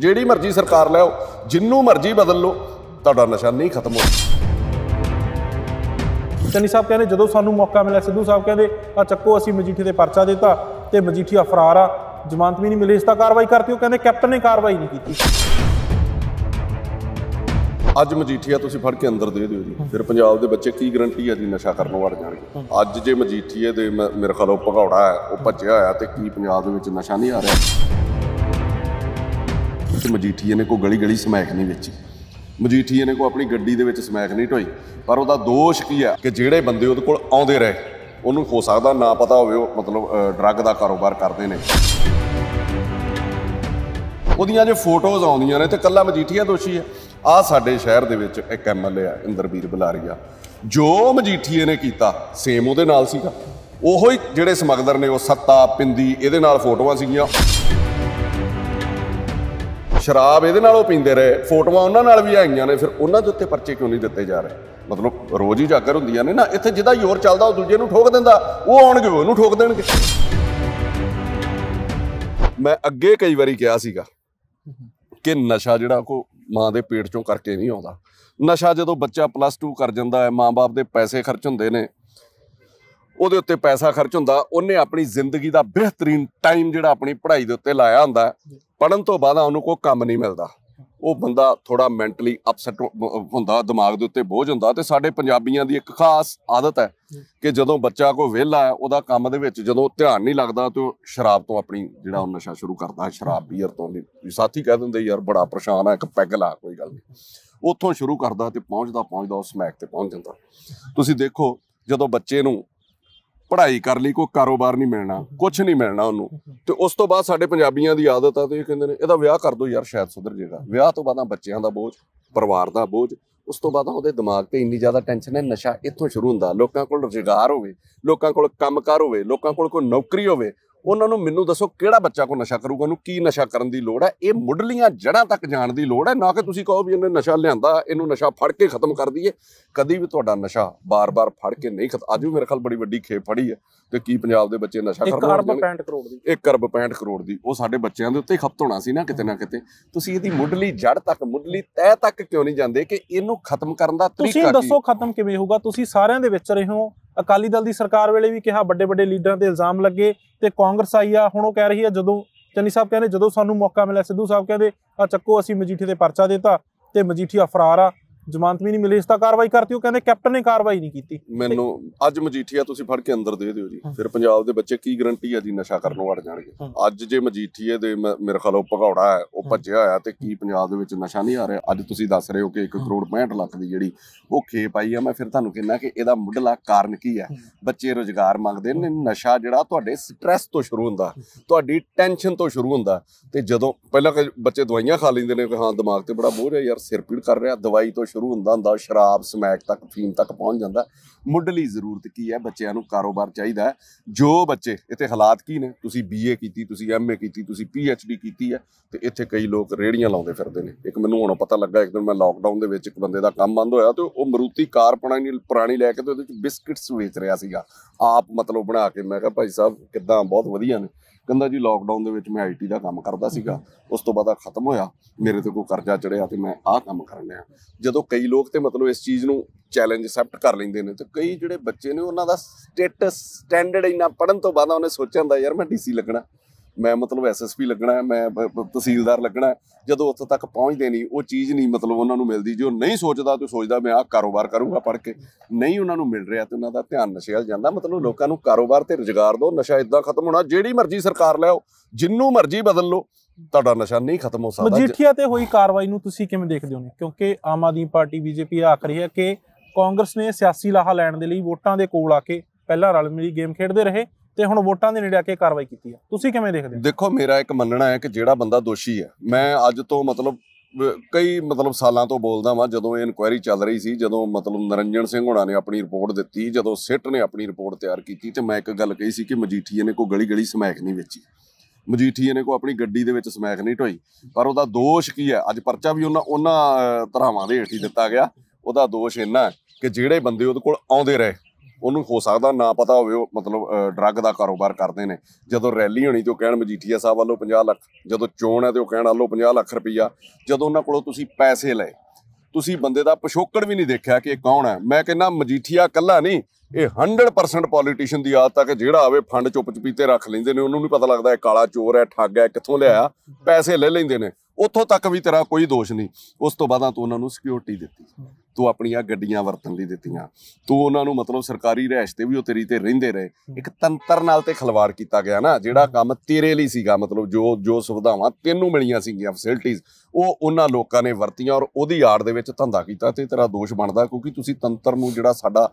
ਜਿਹੜੀ ਮਰਜ਼ੀ ਸਰਕਾਰ ਲੈਓ ਜਿੰਨੂੰ ਮਰਜ਼ੀ ਬਦਲ ਲਓ ਤੁਹਾਡਾ ਨਸ਼ਾ ਨਹੀਂ ਖਤਮ ਹੋਣਾ ਚੰਨੀ ਸਾਹਿਬ ਕਹਿੰਦੇ ਜਦੋਂ ਸਾਨੂੰ ਮੌਕਾ ਮਿਲਿਆ ਸਿੱਧੂ ਸਾਹਿਬ ਕਹਿੰਦੇ ਆ ਚੱਕੋ ਅਸੀਂ ਮਜੀਠੀ ਦੇ ਪਰਚਾ ਦਿੱਤਾ ਤੇ ਮਜੀਠੀ ਫਰਾਰ ਆ ਜ਼ਮਾਨਤ ਵੀ ਨਹੀਂ ਮਿਲੀ ਇਸ ਤਾਂ ਕਾਰਵਾਈ ਕਰਤੀ ਉਹ ਕਹਿੰਦੇ ਕੈਪਟਨ ਨੇ ਕਾਰਵਾਈ ਨਹੀਂ ਕੀਤੀ ਅੱਜ ਮਜੀਠੀਆ ਤੁਸੀਂ ਫੜ ਕੇ ਅੰਦਰ ਦੇ ਦਿਓ ਜੀ ਫਿਰ ਪੰਜਾਬ ਦੇ ਬੱਚੇ ਕੀ ਗਰੰਟੀ ਹੈ ਜੀ ਨਸ਼ਾ ਕਰਨ ਵੜ ਜਾਣਗੇ ਅੱਜ ਜੇ ਮਜੀਠੀਏ ਦੇ ਮੇਰੇ ਖਿਆਲੋਂ ਭਗੌੜਾ ਹੈ ਉਹ ਭੱਜਿਆ ਹੋਇਆ ਤੇ ਕੀ ਪੰਜਾਬ ਦੇ ਵਿੱਚ ਨਸ਼ਾ ਨਹੀਂ ਆ ਰਿਹਾ ਤੇ ਮਜੀਠੀਏ ਨੇ ਕੋ ਗਲੀ ਗਲੀ ਸਮੈਕ ਨਹੀਂ ਵੇਚੀ ਮਜੀਠੀਏ ਨੇ ਕੋ ਆਪਣੀ ਗੱਡੀ ਦੇ ਵਿੱਚ ਸਮੈਕ ਨਹੀਂ ਢੋਈ ਪਰ ਉਹਦਾ ਦੋਸ਼ ਕੀ ਹੈ ਕਿ ਜਿਹੜੇ ਬੰਦੇ ਉਹਦੇ ਕੋਲ ਆਉਂਦੇ ਰਹੇ ਉਹਨੂੰ ਹੋ ਸਕਦਾ ਨਾ ਪਤਾ ਹੋਵੇ ਉਹ ਮਤਲਬ ਡਰੱਗ ਦਾ ਕਾਰੋਬਾਰ ਕਰਦੇ ਨੇ ਉਹਦੀਆਂ ਜੇ ਫੋਟੋਜ਼ ਆਉਂਦੀਆਂ ਨੇ ਤੇ ਕੱਲਾ ਮਜੀਠੀਆ ਦੋਸ਼ੀ ਹੈ ਆ ਸਾਡੇ ਸ਼ਹਿਰ ਦੇ ਵਿੱਚ ਇੱਕ ਐਮਐਲਏ ਆ ਇੰਦਰਵੀਰ ਬਲਾਰੀਆ ਜੋ ਮਜੀਠੀਏ ਨੇ ਕੀਤਾ ਸੇਮ ਉਹਦੇ ਨਾਲ ਸੀਗਾ ਉਹੋ ਹੀ ਜਿਹੜੇ ਸਮਗਦਰ ਨੇ ਉਹ ਸੱਤਾ ਪਿੰਦੀ ਇਹਦੇ ਨਾਲ ਫੋਟੋਆਂ ਸੀਗੀਆਂ ਸ਼ਰਾਬ ਇਹਦੇ ਨਾਲ ਉਹ ਪੀਂਦੇ ਰਹੇ ਫੋਟੋਆਂ ਉਹਨਾਂ ਨਾਲ ਵੀ ਆਈਆਂ ਨੇ ਫਿਰ ਉਹਨਾਂ ਦੇ ਉੱਤੇ ਪਰਚੇ ਕਿਉਂ ਨਹੀਂ ਦਿੱਤੇ ਜਾ ਰਹੇ ਮਤਲਬ ਰੋਜ਼ ਹੀ ਜਾਗਰ ਹੁੰਦੀਆਂ ਨੇ ਨਾ ਇੱਥੇ ਜਿਹਦਾ ਯੋਰ ਚੱਲਦਾ ਉਹ ਦੂਜੇ ਨੂੰ ਠੋਕ ਦਿੰਦਾ ਉਹ ਆਉਣਗੇ ਉਹਨੂੰ ਠੋਕ ਦੇਣਗੇ ਮੈਂ ਅੱਗੇ ਕਈ ਵਾਰੀ ਕਿਹਾ ਸੀਗਾ ਕਿ ਨਸ਼ਾ ਜਿਹੜਾ ਕੋ ਮਾਂ ਦੇ ਪੇਟ ਚੋਂ ਕਰਕੇ ਨਹੀਂ ਆਉਂਦਾ ਨਸ਼ਾ ਜਦੋਂ ਬੱਚਾ ਪਲੱਸ 2 ਕਰ ਜਾਂਦਾ ਹੈ ਮਾਂ-ਬਾਪ ਦੇ ਪੈਸੇ ਖਰਚ ਹੁੰਦੇ ਨੇ ਉਹਦੇ ਉੱਤੇ ਪੈਸਾ ਖਰਚ ਹੁੰਦਾ ਉਹਨੇ ਆਪਣੀ ਜ਼ਿੰਦਗੀ ਦਾ ਬਿਹਤਰੀਨ ਟਾਈਮ ਜਿਹੜਾ ਆਪਣੀ ਪੜ੍ਹਾਈ ਦੇ ਉੱਤੇ ਲਾਇਆ ਹੁੰਦਾ ਪੜਨ ਤੋਂ ਬਾਅਦ ਉਹਨੂੰ ਕੋਈ ਕੰਮ ਨਹੀਂ ਮਿਲਦਾ ਉਹ ਬੰਦਾ ਥੋੜਾ ਮੈਂਟਲੀ ਅਪਸੈਟ ਹੁੰਦਾ ਦਿਮਾਗ ਦੇ ਉੱਤੇ ਬੋਝ ਹੁੰਦਾ ਤੇ ਸਾਡੇ ਪੰਜਾਬੀਆਂ ਦੀ ਇੱਕ ਖਾਸ ਆਦਤ ਹੈ ਕਿ ਜਦੋਂ ਬੱਚਾ ਕੋਈ ਵਿਹਲਾ ਹੈ ਉਹਦਾ ਕੰਮ ਦੇ ਵਿੱਚ ਜਦੋਂ ਧਿਆਨ ਨਹੀਂ ਲੱਗਦਾ ਤੇ ਉਹ ਸ਼ਰਾਬ ਤੋਂ ਆਪਣੀ ਜਿਹੜਾ ਉਹ ਨਸ਼ਾ ਸ਼ੁਰੂ ਕਰਦਾ ਸ਼ਰਾਬ ਬੀਅਰ ਤੋਂ ਸਾਥੀ ਕਹਿ ਦਿੰਦੇ ਯਾਰ ਬੜਾ ਪਰੇਸ਼ਾਨ ਆ ਇੱਕ ਪੈਗ ਲਾ ਕੋਈ ਗੱਲ ਨਹੀਂ ਉੱਥੋਂ ਸ਼ੁਰੂ ਕਰਦਾ ਤੇ ਪਹੁੰਚਦਾ ਪਹੁੰਚਦਾ ਉਸ ਮੈਕ ਤੇ ਪਹੁੰਚ ਜਾਂਦਾ ਤੁਸੀਂ ਦੇਖੋ ਜਦੋਂ ਬੱਚੇ ਨੂੰ ਪੜ੍ਹਾਈ ਕਰ ਲਈ ਕੋਈ ਕਾਰੋਬਾਰ ਨਹੀਂ ਮਿਲਣਾ ਕੁਝ ਨਹੀਂ ਮਿਲਣਾ ਉਹਨੂੰ ਤੇ ਉਸ ਤੋਂ ਬਾਅਦ ਸਾਡੇ ਪੰਜਾਬੀਆਂ ਦੀ ਆਦਤ ਆ ਤੇ ਇਹ ਕਹਿੰਦੇ ਨੇ ਇਹਦਾ ਵਿਆਹ ਕਰ ਦੋ ਯਾਰ ਸ਼ਾਇਦ ਸੁਧਰ ਜੇਗਾ ਵਿਆਹ ਤੋਂ ਬਾਅਦ ਬੱਚਿਆਂ ਦਾ ਬੋਝ ਪਰਿਵਾਰ ਦਾ ਬੋਝ ਉਸ ਤੋਂ ਬਾਅਦ ਉਹਦੇ ਦਿਮਾਗ ਤੇ ਇੰਨੀ ਜ਼ਿਆਦਾ ਟੈਨਸ਼ਨ ਹੈ ਨਸ਼ਾ ਇੱਥੋਂ ਸ਼ੁਰੂ ਹੁੰਦਾ ਲੋਕਾਂ ਕੋਲ ਰੁਜ਼ਗਾਰ ਹੋਵੇ ਲੋਕਾਂ ਕੋਲ ਕੰਮਕਾਰ ਹੋਵੇ ਲੋਕਾਂ ਕੋਲ ਕੋਈ ਨੌਕਰੀ ਹੋਵੇ ਉਹਨਾਂ ਨੂੰ ਮੈਨੂੰ ਦੱਸੋ ਕਿਹੜਾ ਬੱਚਾ ਕੋ ਨਸ਼ਾ ਕਰੂਗਾ ਉਹਨੂੰ ਕੀ ਨਸ਼ਾ ਕਰਨ ਦੀ ਲੋੜ ਹੈ ਇਹ ਮੁੱਢਲੀਆਂ ਜੜਾਂ ਤੱਕ ਜਾਣ ਦੀ ਲੋੜ ਹੈ ਨਾ ਕਿ ਤੁਸੀਂ ਕਹੋ ਵੀ ਇਹਨੇ ਨਸ਼ਾ ਲਿਆਂਦਾ ਇਹਨੂੰ ਨਸ਼ਾ ਫੜ ਕੇ ਖਤਮ ਕਰ ਦਈਏ ਕਦੀ ਵੀ ਤੁਹਾਡਾ ਨਸ਼ਾ ਬਾਰ-ਬਾਰ ਫੜ ਕੇ ਨਹੀਂ ਖਤਮ ਅੱਜ ਵੀ ਮੇਰੇ ਖਾਲ ਬੜੀ ਵੱਡੀ ਖੇਪ ਫੜੀ ਹੈ ਤੇ ਕੀ ਪੰਜਾਬ ਦੇ ਬੱਚੇ ਨਸ਼ਾ ਰਹੇ ਨੇ 1 65 ਕਰੋੜ ਦੀ 1 ਕਰਬ 65 ਕਰੋੜ ਦੀ ਉਹ ਸਾਡੇ ਬੱਚਿਆਂ ਦੇ ਉੱਤੇ ਖਪਤ ਹੋਣਾ ਸੀ ਨਾ ਕਿਤੇ ਨਾ ਕਿਤੇ ਤੁਸੀਂ ਇਹਦੀ ਮੁੱਢਲੀ ਜੜ ਤੱਕ ਮੁੱਢਲੀ ਤਹਿ ਤੱਕ ਕਿਉਂ ਨਹੀਂ ਜਾਂਦੇ ਕਿ ਇਹਨੂੰ ਖਤਮ ਕਰਨ ਦਾ ਤਰੀਕਾ ਕੀ ਤੁਸੀਂ ਦੱਸੋ ਖਤਮ ਕਿਵੇਂ ਹੋਊਗਾ ਤੁਸੀਂ ਸਾਰਿਆਂ ਦੇ ਵਿੱਚ ਰਹੇ ਹੋ ਅਕਾਲੀ ਦਲ ਦੀ ਸਰਕਾਰ ਵੇਲੇ ਵੀ ਕਿਹਾ ਵੱਡੇ ਵੱਡੇ ਲੀਡਰਾਂ ਤੇ ਇਲਜ਼ਾਮ ਲੱਗੇ ਤੇ ਕਾਂਗਰਸ ਆਈ ਆ ਹੁਣ ਉਹ ਕਹਿ ਰਹੀ ਆ ਜਦੋਂ ਚੰਨੀ ਸਾਹਿਬ ਕਹਿੰਦੇ ਜਦੋਂ ਸਾਨੂੰ ਮੌਕਾ ਮਿਲਿਆ ਸਿੱਧੂ ਸਾਹਿਬ ਕਹਿੰਦੇ ਆ ਚੱਕੋ ਅਸੀਂ ਮਜੀਠੀ ਤੇ ਪਰਚਾ ਦਿੱਤਾ ਤੇ ਮਜੀਠੀ ਫਰਾਰ ਆ ਜ਼ਮਾਨਤ ਵੀ ਨਹੀਂ ਮਿਲੀ ਇਸ ਤਾਂ ਕਾਰਵਾਈ ਕਰਤੀ ਉਹ ਕਹਿੰਦੇ ਕੈਪਟਨ ਨੇ ਕਾਰਵਾਈ ਨਹੀਂ ਕੀਤੀ ਮੈਨੂੰ ਅੱਜ ਮਜੀਠੀਆ ਤੁਸੀਂ ਫੜ ਕੇ ਅੰਦਰ ਦੇ ਦਿਓ ਜੀ ਫਿਰ ਪੰਜਾਬ ਦੇ ਬੱਚੇ ਕੀ ਗਰੰਟੀ ਹੈ ਜੀ ਨਸ਼ਾ ਕਰਨ ਵੜ ਜਾਣਗੇ ਅੱਜ ਜੇ ਮਜੀਠੀਏ ਦੇ ਮੇਰੇ ਖਿਆਲ ਉਹ ਭਗੌੜਾ ਹੈ ਉਹ ਭੱਜਿਆ ਹੋਇਆ ਤੇ ਕੀ ਪੰਜਾਬ ਦੇ ਵਿੱਚ ਨਸ਼ਾ ਨਹੀਂ ਆ ਰਿਹਾ ਅੱਜ ਤੁਸੀਂ ਦੱਸ ਰਹੇ ਹੋ ਕਿ 1 ਕਰੋੜ 65 ਲੱਖ ਦੀ ਜਿਹੜੀ ਉਹ ਖੇਪ ਆਈ ਆ ਮੈਂ ਫਿਰ ਤੁਹਾਨੂੰ ਕਹਿੰਦਾ ਕਿ ਇਹਦਾ ਮੁੱਢਲਾ ਕਾਰਨ ਕੀ ਹੈ ਬੱਚੇ ਰੋਜ਼ਗਾਰ ਮੰਗਦੇ ਨੇ ਨਸ਼ਾ ਜਿਹੜਾ ਤੁਹਾਡੇ ਸਟ੍ਰੈਸ ਤੋਂ ਸ਼ੁਰੂ ਹੁੰਦਾ ਤੁਹਾਡੀ ਟੈਨਸ਼ਨ ਤੋਂ ਸ਼ੁਰੂ ਹੁੰਦਾ ਤੇ ਜਦੋਂ ਪਹਿਲਾਂ ਕਿ ਬੱਚੇ ਦਵਾਈਆਂ ਖਾ ਲੈਂਦੇ ਨੇ ਕਿ ਹਾਂ ਦਿਮਾਗ ਤੇ ਬੜਾ ਬੋਝ ਹੈ ਯਾਰ ਸਿਰ ਪੀੜ ਕਰ ਰਿਹਾ ਦਵਾਈ ਤੋਂ ਸ਼ੁਰੂ ਹੁੰਦਾ ਹੁੰਦਾ ਸ਼ਰਾਬ ਸਮੈਕ ਤੱਕ ਫੀਮ ਤੱਕ ਪਹੁੰਚ ਜਾਂਦਾ ਮੁੱਢਲੀ ਜ਼ਰੂਰਤ ਕੀ ਹੈ ਬੱਚਿਆਂ ਨੂੰ ਕਾਰੋਬਾਰ ਚਾਹੀਦਾ ਜੋ ਬੱਚੇ ਇੱਥੇ ਹਾਲਾਤ ਕੀ ਨੇ ਤੁਸੀਂ ਬੀਏ ਕੀਤੀ ਤੁਸੀਂ ਐਮਏ ਕੀਤੀ ਤੁਸੀਂ ਪੀਐਚਡੀ ਕੀਤੀ ਹੈ ਤੇ ਇੱਥੇ ਕਈ ਲੋਕ ਰੇੜੀਆਂ ਲਾਉਂਦੇ ਫਿਰਦੇ ਨੇ ਇੱਕ ਮੈਨੂੰ ਹੁਣ ਪਤਾ ਲੱਗਾ ਇੱਕ ਦਿਨ ਮੈਂ ਲਾਕਡਾਊਨ ਦੇ ਵਿੱਚ ਇੱਕ ਬੰਦੇ ਦਾ ਕੰਮ ਬੰਦ ਹੋਇਆ ਤੇ ਉਹ ਮਰੂਤੀ ਕਾਰ ਪੁਰਾਣੀ ਪੁਰਾਣੀ ਲੈ ਕੇ ਤੇ ਉਹਦੇ ਵਿੱਚ ਬਿਸਕਟਸ ਵੇਚ ਰਿਹਾ ਸੀਗਾ ਆਪ ਮਤਲਬ ਬਣਾ ਕੇ ਮੈਂ ਕਿਹਾ ਭਾਈ ਸਾਹਿਬ ਕਿੱਦਾਂ ਬਹੁਤ ਵਧੀਆ ਨੇ ਕਹਿੰਦਾ ਜੀ ਲਾਕਡਾਊਨ ਦੇ ਵਿੱਚ ਮੈਂ ਆਈਟੀ ਦਾ ਕੰਮ ਕਰਦਾ ਸੀਗਾ ਉਸ ਤੋਂ ਬਾਅਦ ਆ ਖਤਮ ਹੋਇਆ ਮੇਰੇ ਤੇ ਕੋਈ ਕਰਜ਼ਾ ਚੜਿਆ ਤੇ ਮੈਂ ਆਹ ਕੰਮ ਕਰਨ ਲਿਆ ਜਦੋਂ ਕਈ ਲੋਕ ਤੇ ਮਤਲਬ ਇਸ ਚੀਜ਼ ਨੂੰ ਚੈਲੰਜ ਅਸੈਪਟ ਕਰ ਲੈਂਦੇ ਨੇ ਤੇ ਕਈ ਜਿਹੜੇ ਬੱਚੇ ਨੇ ਉਹਨਾਂ ਦਾ ਸਟੇਟਸ ਸਟੈਂਡਰਡ ਇੰਨਾ ਪੜਨ ਤੋਂ ਬਾਅਦ ਉਹਨੇ ਸੋਚਿਆ ਹੁੰਦਾ ਯਾਰ ਮੈਂ ਡੀਸੀ ਲੱਗਣਾ ਮੈਂ ਮਤਲਬ ਐਸਐਸਪੀ ਲੱਗਣਾ ਮੈਂ ਤਹਿਸੀਲਦਾਰ ਲੱਗਣਾ ਜਦੋਂ ਉੱਥੇ ਤੱਕ ਪਹੁੰਚਦੇ ਨਹੀਂ ਉਹ ਚੀਜ਼ ਨਹੀਂ ਮਤਲਬ ਉਹਨਾਂ ਨੂੰ ਮਿਲਦੀ ਜੋ ਨਹੀਂ ਸੋਚਦਾ ਤੂੰ ਸੋਚਦਾ ਮੈਂ ਆਹ ਕਾਰੋਬਾਰ ਕਰੂੰਗਾ ਪੜ ਕੇ ਨਹੀਂ ਉਹਨਾਂ ਨੂੰ ਮਿਲ ਰਿਹਾ ਤੇ ਉਹਨਾਂ ਦਾ ਧਿਆਨ ਨਸ਼ੇ ਵੱਲ ਜਾਂਦਾ ਮਤਲਬ ਲੋਕਾਂ ਨੂੰ ਕਾਰੋਬਾਰ ਤੇ ਰੁਜ਼ਗਾਰ ਦਿਓ ਨਸ਼ਾ ਇਦਾਂ ਖਤਮ ਹੋਣਾ ਜਿਹੜੀ ਮਰਜ਼ੀ ਸਰਕਾਰ ਲਿਆਓ ਜਿੰਨੂੰ ਮਰਜ਼ੀ ਬਦਲ ਲਓ ਤੁਹਾਡਾ ਨਸ਼ਾ ਨਹੀਂ ਖਤਮ ਹੋ ਸਕਦਾ ਮਜੀਠੀਆ ਤੇ ਹੋਈ ਕਾਰਵਾਈ ਨੂੰ ਤੁਸੀਂ ਕਿਵੇਂ ਦੇਖਦੇ ਹੋ ਕਿਉਂਕਿ ਆਮ ਆਦਮੀ ਪਾਰਟੀ ਬੀਜੇਪੀ ਆਖ ਰਹੀ ਹੈ ਕਿ ਕਾਂਗਰਸ ਨੇ ਸਿਆਸੀ ਲਾਹਾ ਲੈਣ ਦੇ ਲਈ ਵੋਟਾਂ ਦੇ ਕੋਲ ਆ ਕੇ ਪਹਿਲਾਂ ਰਲ ਮਿਲੀ ਗੇਮ ਖੇਡਦੇ ਰਹੇ ਤੇ ਹੁਣ ਵੋਟਾਂ ਦੇ ਨੇੜੇ ਆ ਕੇ ਕਾਰਵਾਈ ਕੀਤੀ ਆ ਤੁਸੀਂ ਕਿਵੇਂ ਦੇਖਦੇ ਹੋ ਦੇਖੋ ਮੇਰਾ ਇੱਕ ਮੰਨਣਾ ਹੈ ਕਿ ਜਿਹੜਾ ਬੰਦਾ ਦੋਸ਼ੀ ਹੈ ਮੈਂ ਅੱਜ ਤੋਂ ਮਤਲਬ ਕਈ ਮਤਲਬ ਸਾਲਾਂ ਤੋਂ ਬੋਲਦਾ ਵਾਂ ਜਦੋਂ ਇਹ ਇਨਕੁਆਇਰੀ ਚੱਲ ਰਹੀ ਸੀ ਜਦੋਂ ਮਤਲਬ ਨਰਿੰਜਨ ਸਿੰਘ ਹੋਣਾ ਨੇ ਆਪਣੀ ਰਿਪੋਰਟ ਦਿੱਤੀ ਜਦੋਂ ਸਿੱਟ ਨੇ ਆਪਣੀ ਰਿਪੋਰਟ ਤਿਆਰ ਕੀਤੀ ਤੇ ਮੈਂ ਇੱਕ ਗੱਲ ਕਹੀ ਸੀ ਕਿ ਮਜੀਠੀਏ ਨੇ ਕੋ ਗਲੀ ਗਲੀ ਸਮੈਕ ਨਹੀਂ ਵੇਚੀ ਮਜੀਠੀਏ ਨੇ ਕੋ ਆਪਣੀ ਗੱਡੀ ਦੇ ਵਿੱਚ ਸਮੈਕ ਨਹੀਂ ਢੋਈ ਪਰ ਉਹਦਾ ਦੋਸ਼ ਕੀ ਹੈ ਅੱਜ ਪਰਚਾ ਵੀ ਉਹਨਾਂ ਉਹਨਾਂ ਧਰਾਵਾਂ ਦੇ ਹੇਠ ਹੀ ਦਿੱਤਾ ਗਿਆ ਉਹਦਾ ਦੋਸ਼ ਇੰਨਾ ਕਿ ਜਿਹੜੇ ਬੰਦੇ ਉਹਦੇ ਕੋਲ ਆਉਂਦੇ ਰਹੇ ਉਹਨੂੰ ਹੋ ਸਕਦਾ ਨਾ ਪਤਾ ਹੋਵੇ ਉਹ ਮਤਲਬ ਡਰੱਗ ਦਾ ਕਾਰੋਬਾਰ ਕਰਦੇ ਨੇ ਜਦੋਂ ਰੈਲੀ ਹੋਣੀ ਤੇ ਉਹ ਕਹਿਣ ਮਜੀਠੀਆ ਸਾਹਿਬ ਵੱਲੋਂ 50 ਲੱਖ ਜਦੋਂ ਚੋਣ ਹੈ ਤੇ ਉਹ ਕਹਿਣ ਆਲੋ 50 ਲੱਖ ਰੁਪਈਆ ਜਦੋਂ ਉਹਨਾਂ ਕੋਲੋਂ ਤੁਸੀਂ ਪੈਸੇ ਲਏ ਤੁਸੀਂ ਬੰਦੇ ਦਾ ਪਿਛੋਕੜ ਵੀ ਨਹੀਂ ਦੇਖਿਆ ਕਿ ਇਹ ਕੌਣ ਹੈ ਮੈਂ ਕਹਿੰਦਾ ਮਜੀਠੀਆ ਕੱਲਾ ਨਹੀਂ ਇਹ 100% ਪੋਲੀਟੀਸ਼ੀਅਨ ਦੀ ਆਦਤ ਆ ਕਿ ਜਿਹੜਾ ਆਵੇ ਫੰਡ ਚੁੱਪ ਚਪੀਤੇ ਰੱਖ ਲੈਂਦੇ ਨੇ ਉਹਨੂੰ ਨਹੀਂ ਪਤਾ ਲੱਗਦਾ ਇਹ ਕਾਲਾ ਚੋਰ ਹੈ ਠੱਗ ਹੈ ਕਿੱਥੋਂ ਲਿਆਇਆ ਪੈਸੇ ਲੈ ਲੈਂਦੇ ਨੇ ਉੱਥੋਂ ਤੱਕ ਵੀ ਤੇਰਾ ਕੋਈ ਦੋਸ਼ ਨਹੀਂ ਉਸ ਤੋਂ ਬਾਅਦਾਂ ਤੂੰ ਉਹਨਾਂ ਨੂੰ ਸਿਕਿਉਰਿਟੀ ਦਿੱਤੀ ਤੂੰ ਆਪਣੀਆਂ ਗੱਡੀਆਂ ਵਰਤਣ ਲਈ ਦਿੱਤੀਆਂ ਤੂੰ ਉਹਨਾਂ ਨੂੰ ਮਤਲਬ ਸਰਕਾਰੀ ਰਹਿਸ਼ ਤੇ ਵੀ ਉਹ ਤੇਰੀ ਤੇ ਰਹਿੰਦੇ ਰਹੇ ਇੱਕ ਤੰਤਰ ਨਾਲ ਤੇ ਖਲਵਾੜ ਕੀਤਾ ਗਿਆ ਨਾ ਜਿਹੜਾ ਕੰਮ ਤੇਰੇ ਲਈ ਸੀਗਾ ਮਤਲਬ ਜੋ ਜੋ ਸੁਵਿਧਾਵਾਂ ਤੈਨੂੰ ਮਿਲੀਆਂ ਸੀਗੀਆਂ ਫੈਸਿਲਿਟੀਆਂ ਉਹ ਉਹਨਾਂ ਲੋਕਾਂ ਨੇ ਵਰਤੀਆਂ ਔਰ ਉਹਦੀ ਆੜ ਦੇ ਵਿੱਚ ਧੰਦਾ ਕੀਤਾ ਤੇ ਤੇਰਾ ਦੋਸ਼ ਬਣਦਾ ਕਿਉਂਕਿ ਤੁਸੀਂ ਤੰਤਰ ਨੂੰ ਜਿਹੜਾ ਸਾਡਾ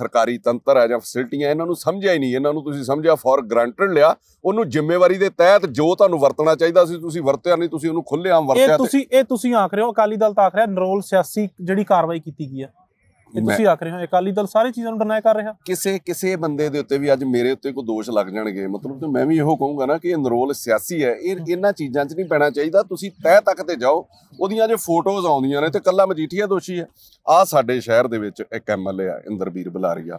ਸਰਕਾਰੀ ਤੰਤਰ ਹੈ ਜਾਂ ਫੈਸਿਲਿਟੀਆਂ ਇਹਨਾਂ ਨੂੰ ਸਮਝਿਆ ਹੀ ਨਹੀਂ ਇਹਨਾਂ ਨੂੰ ਤੁਸੀਂ ਸਮਝਿਆ ਫੋਰ ਗਰੰਟਡ ਲਿਆ ਉਹਨੂੰ ਜ਼ਿੰਮੇਵਾਰੀ ਦੇ ਤਹਿਤ ਜੋ ਤੁਹਾਨੂੰ ਵਰਤਣਾ ਚਾਹੀਦਾ ਸੀ ਤੁਸੀਂ ਵਰਤਿਆ ਨਹੀਂ ਤੁਸੀਂ ਉਹਨੂੰ ਆਮ ਵਰਤਿਆ ਇਹ ਤੁਸੀਂ ਇਹ ਤੁਸੀਂ ਆਖ ਰਹੇ ਹੋ ਅਕਾਲੀ ਦਲ ਤਾਂ ਆਖ ਰਿਹਾ ਨਰੋਲ ਸਿਆਸੀ ਜਿਹੜੀ ਕਾਰਵਾਈ ਕੀਤੀ ਗਈ ਹੈ ਇਹ ਤੁਸੀਂ ਆਖ ਰਹੇ ਹੋ ਅਕਾਲੀ ਦਲ ਸਾਰੇ ਚੀਜ਼ਾਂ ਨੂੰ ਡਿਨਾਈ ਕਰ ਰਿਹਾ ਕਿਸੇ ਕਿਸੇ ਬੰਦੇ ਦੇ ਉੱਤੇ ਵੀ ਅੱਜ ਮੇਰੇ ਉੱਤੇ ਕੋਈ ਦੋਸ਼ ਲੱਗ ਜਾਣਗੇ ਮਤਲਬ ਤੇ ਮੈਂ ਵੀ ਇਹੋ ਕਹੂੰਗਾ ਨਾ ਕਿ ਇਹ ਨਰੋਲ ਸਿਆਸੀ ਹੈ ਇਹ ਇਹਨਾਂ ਚੀਜ਼ਾਂ 'ਚ ਨਹੀਂ ਪੈਣਾ ਚਾਹੀਦਾ ਤੁਸੀਂ ਤੈ ਤੱਕ ਤੇ ਜਾਓ ਉਹਦੀਆਂ ਜੇ ਫੋਟੋਜ਼ ਆਉਂਦੀਆਂ ਨੇ ਤੇ ਕੱਲਾ ਮਜੀਠੀਆ ਦੋਸ਼ੀ ਹੈ ਆ ਸਾਡੇ ਸ਼ਹਿਰ ਦੇ ਵਿੱਚ ਇੱਕ ਐਮਐਲਏ ਆ ਇੰਦਰਵੀਰ ਬਲਾਰੀਆ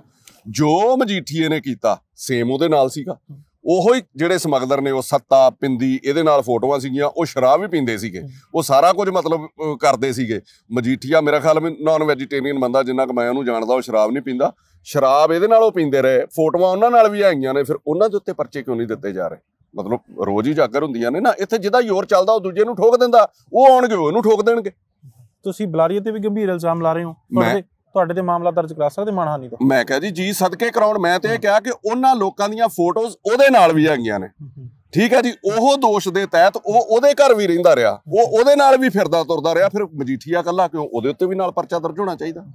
ਜੋ ਮਜੀਠੀਏ ਨੇ ਕੀਤਾ ਸੇਮ ਉਹਦੇ ਨਾਲ ਸੀਗਾ ਉਹੋ ਹੀ ਜਿਹੜੇ ਸਮਗਲਰ ਨੇ ਉਹ ਸੱਤਾ ਪਿੰਦੀ ਇਹਦੇ ਨਾਲ ਫੋਟੋਆਂ ਸੀਗੀਆਂ ਉਹ ਸ਼ਰਾਬ ਵੀ ਪੀਂਦੇ ਸੀਗੇ ਉਹ ਸਾਰਾ ਕੁਝ ਮਤਲਬ ਕਰਦੇ ਸੀਗੇ ਮਜੀਠੀਆ ਮੇਰਾ ਖਿਆਲ ਮੈਂ ਨਾਨ ਵੈਜੀਟੇਰੀਅਨ ਬੰਦਾ ਜਿੰਨਾ ਕ ਮੈਂ ਉਹਨੂੰ ਜਾਣਦਾ ਉਹ ਸ਼ਰਾਬ ਨਹੀਂ ਪੀਂਦਾ ਸ਼ਰਾਬ ਇਹਦੇ ਨਾਲ ਉਹ ਪੀਂਦੇ ਰਹੇ ਫੋਟੋਆਂ ਉਹਨਾਂ ਨਾਲ ਵੀ ਆਈਆਂ ਨੇ ਫਿਰ ਉਹਨਾਂ ਦੇ ਉੱਤੇ ਪਰਚੇ ਕਿਉਂ ਨਹੀਂ ਦਿੱਤੇ ਜਾ ਰਹੇ ਮਤਲਬ ਰੋਜ਼ ਹੀ ਜਾਗਰ ਹੁੰਦੀਆਂ ਨੇ ਨਾ ਇੱਥੇ ਜਿਹਦਾ ਯੋਰ ਚੱਲਦਾ ਉਹ ਦੂਜੇ ਨੂੰ ਠੋਕ ਦਿੰਦਾ ਉਹ ਆਉਣਗੇ ਉਹਨੂੰ ਠੋਕ ਦੇਣਗੇ ਤੁਸੀਂ ਬਲਾਰੀਏ ਤੇ ਵੀ ਗੰਭੀਰ ਇਲਜ਼ਾਮ ਲਾ ਰਹੇ ਹੋ ਮੈਂ ਤੁਹਾਡੇ ਤੇ ਮਾਮਲਾ ਦਰਜ ਕਰਾ ਸਕਦੇ ਮਾਨਹਾਨੀ ਦਾ ਮੈਂ ਕਿਹਾ ਜੀ ਜੀ ਸਦਕੇ ਕਰਾਉਣ ਮੈਂ ਤੇ ਇਹ ਕਿਹਾ ਕਿ ਉਹਨਾਂ ਲੋਕਾਂ ਦੀਆਂ ਫੋਟੋਜ਼ ਉਹਦੇ ਨਾਲ ਵੀ ਹੈਗੀਆਂ ਨੇ ਠੀਕ ਹੈ ਜੀ ਉਹ ਦੋਸ਼ ਦੇ ਤਹਿਤ ਉਹ ਉਹਦੇ ਘਰ ਵੀ ਰਹਿੰਦਾ ਰਿਹਾ ਉਹ ਉਹਦੇ ਨਾਲ ਵੀ ਫਿਰਦਾ ਤੁਰਦਾ ਰਿਹਾ ਫਿਰ ਮਜੀਠੀਆ ਕੱਲਾ ਕਿਉਂ ਉਹਦੇ ਉੱਤੇ ਵੀ ਨਾਲ ਪਰਚਾ ਦਰਜ ਹੋਣਾ ਚਾਹੀਦਾ